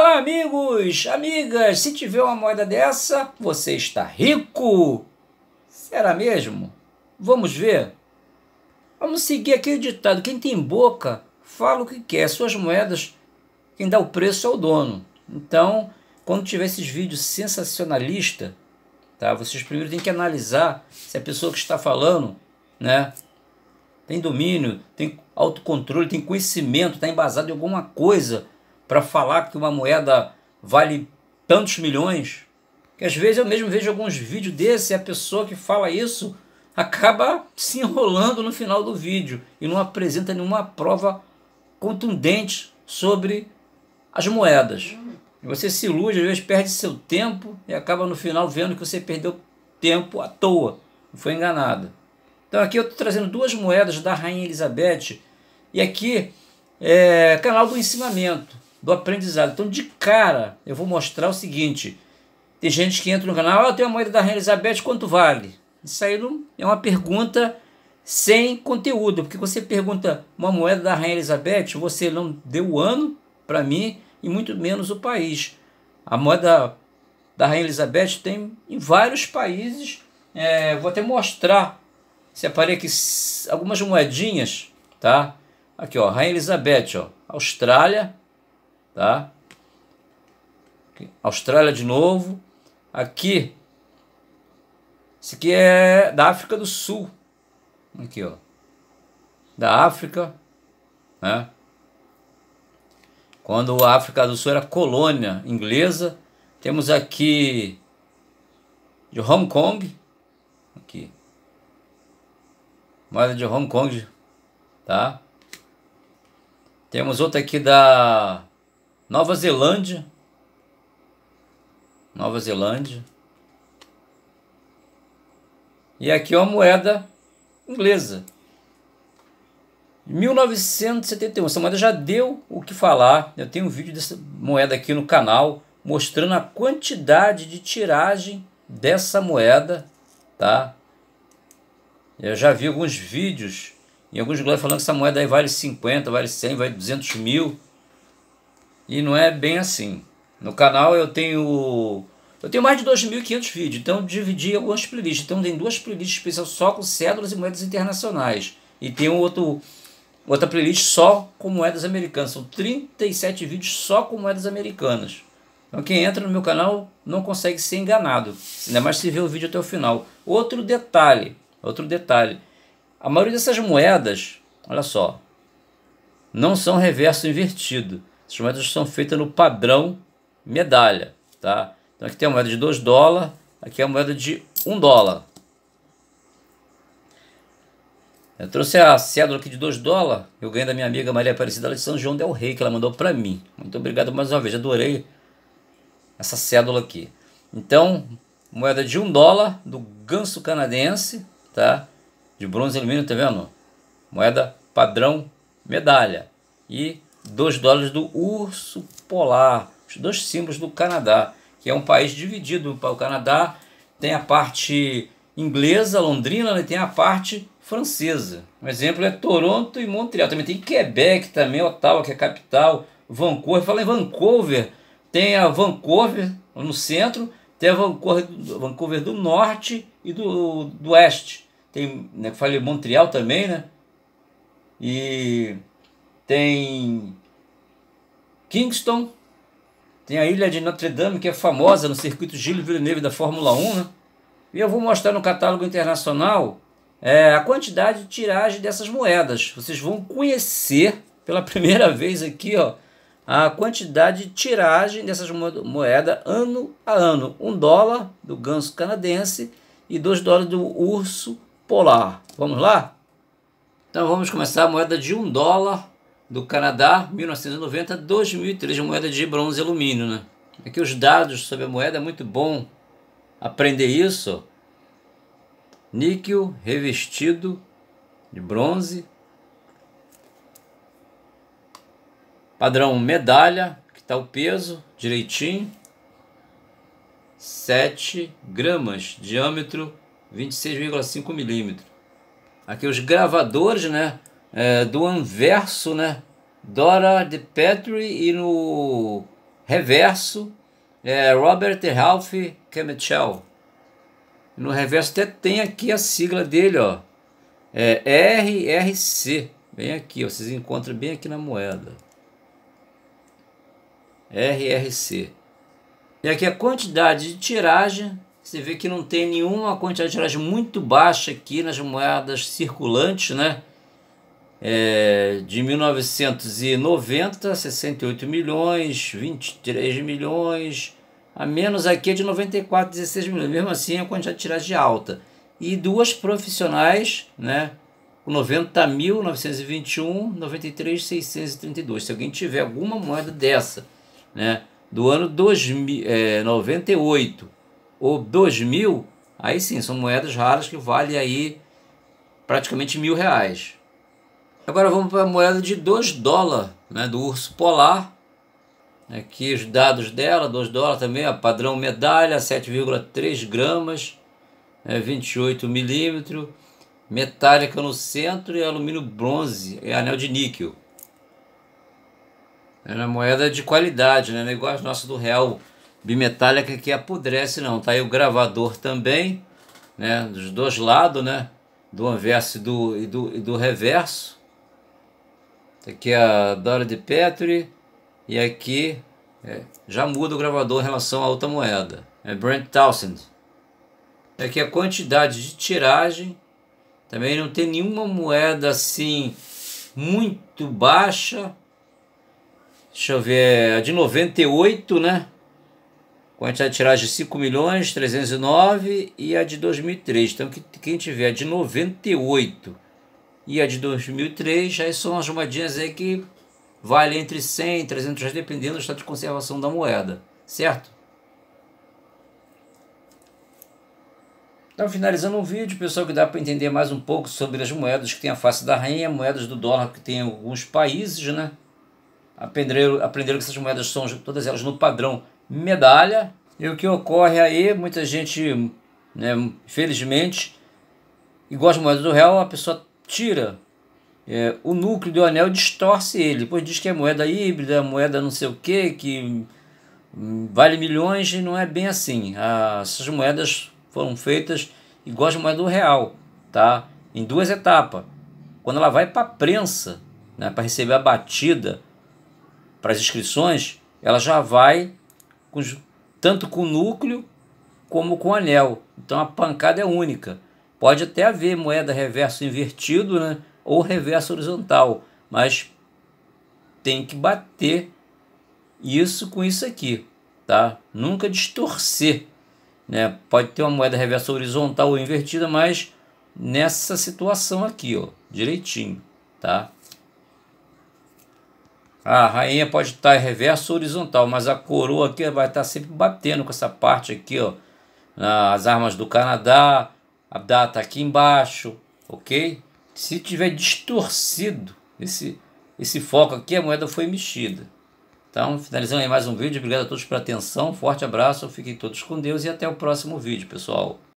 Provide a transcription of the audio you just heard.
Olá, amigos, amigas, se tiver uma moeda dessa, você está rico! Será mesmo? Vamos ver? Vamos seguir aquele ditado: quem tem boca fala o que quer, suas moedas, quem dá o preço é o dono. Então, quando tiver esses vídeos sensacionalistas, tá? Vocês primeiro têm que analisar se a pessoa que está falando, né, tem domínio, tem autocontrole, tem conhecimento, está embasado em alguma coisa para falar que uma moeda vale tantos milhões, que às vezes eu mesmo vejo alguns vídeos desse e a pessoa que fala isso acaba se enrolando no final do vídeo e não apresenta nenhuma prova contundente sobre as moedas. Você se ilude, às vezes perde seu tempo e acaba no final vendo que você perdeu tempo à toa, foi enganado. Então aqui eu estou trazendo duas moedas da Rainha Elizabeth e aqui é canal do ensinamento do aprendizado. Então, de cara, eu vou mostrar o seguinte. Tem gente que entra no canal, oh, eu tenho a moeda da Rainha Elizabeth, quanto vale? Isso aí não, é uma pergunta sem conteúdo, porque você pergunta uma moeda da Rainha Elizabeth, você não deu o ano para mim e muito menos o país. A moeda da Rainha Elizabeth tem em vários países. É, vou até mostrar, separei aqui algumas moedinhas, tá? Aqui, ó, Rainha Elizabeth, ó, Austrália, tá? Austrália de novo. Aqui, esse aqui é da África do Sul. Aqui, ó. Da África, né? Quando a África do Sul era colônia inglesa. Temos aqui de Hong Kong. Aqui. Moeda de Hong Kong, tá? Temos outra aqui da Nova Zelândia. Nova Zelândia. E aqui é uma moeda inglesa. 1971. Essa moeda já deu o que falar. Eu tenho um vídeo dessa moeda aqui no canal mostrando a quantidade de tiragem dessa moeda, tá? Eu já vi alguns vídeos em alguns lugares falando que essa moeda aí vale 50, vale 100, vale 200 mil. E não é bem assim. No canal eu tenho eu tenho mais de 2.500 vídeos, então dividi algumas playlists. Então tem duas playlists especiais só com cédulas e moedas internacionais. E tem um outro, outra playlist só com moedas americanas. São 37 vídeos só com moedas americanas. Então quem entra no meu canal não consegue ser enganado. Ainda mais se vê o vídeo até o final. Outro detalhe, outro detalhe. A maioria dessas moedas, olha só, não são reverso invertido. As moedas são feitas no padrão medalha, tá? Então aqui tem a moeda de 2 dólares, aqui é a moeda de 1 um dólar. Eu trouxe a cédula aqui de 2 dólares, eu ganhei da minha amiga Maria Aparecida, de São João Del Rey, que ela mandou para mim. Muito obrigado mais uma vez, adorei essa cédula aqui. Então, moeda de 1 um dólar do ganso canadense, tá? De bronze e alumínio, tá vendo? Moeda padrão medalha. E 2 dólares do urso polar, os dois símbolos do Canadá, que é um país dividido. O Canadá tem a parte inglesa, Londrina, né, e tem a parte francesa. Um exemplo é Toronto e Montreal. Também tem Quebec, também Ottawa, que é a capital, Vancouver. Fala em Vancouver, tem a Vancouver no centro, tem a Vancouver, Vancouver do norte e do, do oeste. Tem, né, falei Montreal também, né? E tem Kingston, tem a Ilha de Notre Dame, que é famosa no circuito Gilles Villeneuve da Fórmula 1, né? E eu vou mostrar no catálogo internacional é, a quantidade de tiragem dessas moedas. Vocês vão conhecer pela primeira vez aqui, ó, a quantidade de tiragem dessas moedas ano a ano. Um dólar do ganso canadense e dois dólares do urso polar. Vamos lá? Então vamos começar a moeda de um dólar do Canadá, 1990 2003, moeda de bronze e alumínio. Né? Aqui os dados sobre a moeda é muito bom aprender isso. Níquel revestido de bronze. Padrão medalha, que está o peso direitinho. 7 gramas, diâmetro 26,5 milímetros. Aqui os gravadores, né? é, do anverso, né? Dora de Petri e no reverso é Robert Ralph Kemichel. No reverso até tem aqui a sigla dele, ó. É RRC. Bem aqui, ó, vocês encontram bem aqui na moeda. RRC. E aqui a quantidade de tiragem. Você vê que não tem nenhuma quantidade de tiragem muito baixa aqui nas moedas circulantes, né? É, de 1990, 68 milhões, 23 milhões, a menos aqui é de 94, 16 milhões. Mesmo assim, é a quantidade de tiragem é alta. E duas profissionais, né? 90.921, 93.632. Se alguém tiver alguma moeda dessa, né? Do ano 2000, é, 98 ou 2000, aí sim, são moedas raras que valem aí praticamente mil reais. Agora vamos para a moeda de 2 dólares, né, do urso polar. Aqui os dados dela, 2 dólares também, ó, padrão medalha, 7,3 gramas, é, né, 28 milímetros, metálica no centro e alumínio bronze, é anel de níquel. É uma moeda de qualidade, né? negócio nosso igual a nossa do real bimetálica que apodrece não. Tá aí o gravador também, né? Dos dois lados, né? Do anverso e do, e do, e do reverso aqui é a Dora de Petri e aqui é, já muda o gravador em relação à outra moeda. É Brent Townsend. Aqui é a quantidade de tiragem. Também não tem nenhuma moeda assim muito baixa. Deixa eu ver, é a de 98, né? Quantidade de tiragem de 5 milhões, 309 e a de 2003. Então, quem tiver a de 98 e a de 2003 já são as moedinhas aí que vale entre 100 e 300 reais, dependendo do estado de conservação da moeda, certo? Então, finalizando o vídeo, pessoal, que dá para entender mais um pouco sobre as moedas que tem a face da rainha, moedas do dólar que tem alguns países, né? Aprenderam, aprenderam que essas moedas são todas elas no padrão medalha. E o que ocorre aí, muita gente, né, infelizmente, igual as moedas do real, a pessoa tira é, o núcleo do anel, distorce ele. Depois diz que é moeda híbrida, moeda não sei o que, que hum, vale milhões e não é bem assim. Ah, essas moedas foram feitas igual as moedas do real, tá? Em duas etapas. Quando ela vai para a prensa, né, para receber a batida para as inscrições, ela já vai com, tanto com núcleo como com anel. Então a pancada é única. Pode até haver moeda reverso invertido né? ou reverso horizontal, mas tem que bater isso com isso aqui, tá? Nunca distorcer, né? Pode ter uma moeda reversa horizontal ou invertida, mas nessa situação aqui, ó, direitinho, tá? A rainha pode estar em reverso horizontal, mas a coroa aqui vai estar sempre batendo com essa parte aqui, ó. As armas do Canadá, a data aqui embaixo, ok? Se tiver distorcido esse, esse foco aqui, a moeda foi mexida. Então, finalizando aí mais um vídeo. Obrigado a todos pela atenção. Forte abraço, fiquem todos com Deus e até o próximo vídeo, pessoal.